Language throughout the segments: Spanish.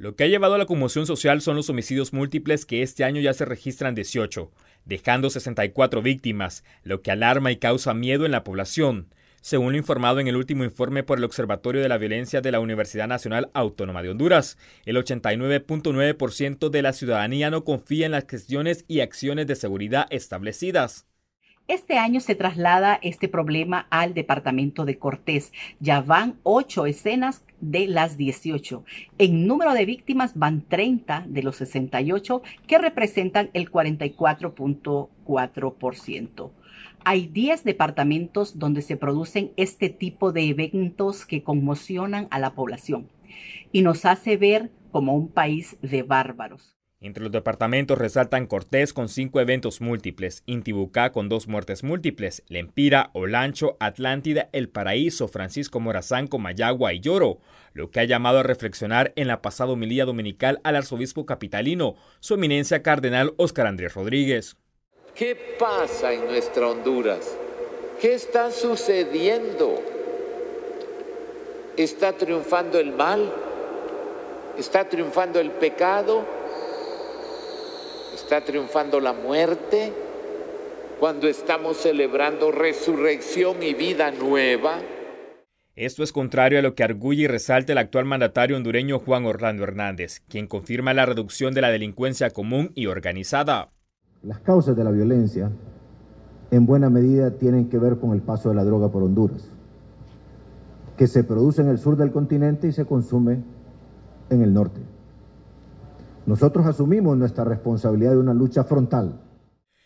Lo que ha llevado a la conmoción social son los homicidios múltiples que este año ya se registran 18, dejando 64 víctimas, lo que alarma y causa miedo en la población, según lo informado en el último informe por el Observatorio de la Violencia de la Universidad Nacional Autónoma de Honduras. El 89.9% de la ciudadanía no confía en las gestiones y acciones de seguridad establecidas. Este año se traslada este problema al departamento de Cortés. Ya van ocho escenas de las 18. En número de víctimas van 30 de los 68 que representan el 44.4%. Hay 10 departamentos donde se producen este tipo de eventos que conmocionan a la población y nos hace ver como un país de bárbaros. Entre los departamentos resaltan Cortés con cinco eventos múltiples, Intibucá con dos muertes múltiples, Lempira, Olancho, Atlántida, El Paraíso, Francisco Morazán Comayagua y Lloro, lo que ha llamado a reflexionar en la pasada homilía dominical al arzobispo capitalino, su eminencia cardenal Óscar Andrés Rodríguez. ¿Qué pasa en nuestra Honduras? ¿Qué está sucediendo? ¿Está triunfando el mal? ¿Está triunfando el pecado? está triunfando la muerte, cuando estamos celebrando resurrección y vida nueva. Esto es contrario a lo que arguye y resalta el actual mandatario hondureño Juan Orlando Hernández, quien confirma la reducción de la delincuencia común y organizada. Las causas de la violencia en buena medida tienen que ver con el paso de la droga por Honduras, que se produce en el sur del continente y se consume en el norte. Nosotros asumimos nuestra responsabilidad de una lucha frontal.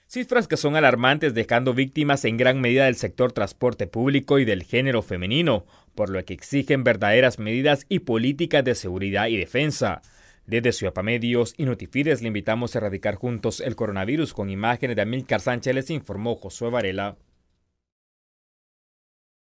Cifras que son alarmantes dejando víctimas en gran medida del sector transporte público y del género femenino, por lo que exigen verdaderas medidas y políticas de seguridad y defensa. Desde Ciudad Medios y Notifides le invitamos a erradicar juntos el coronavirus con imágenes de Amílcar Sánchez, les informó Josué Varela.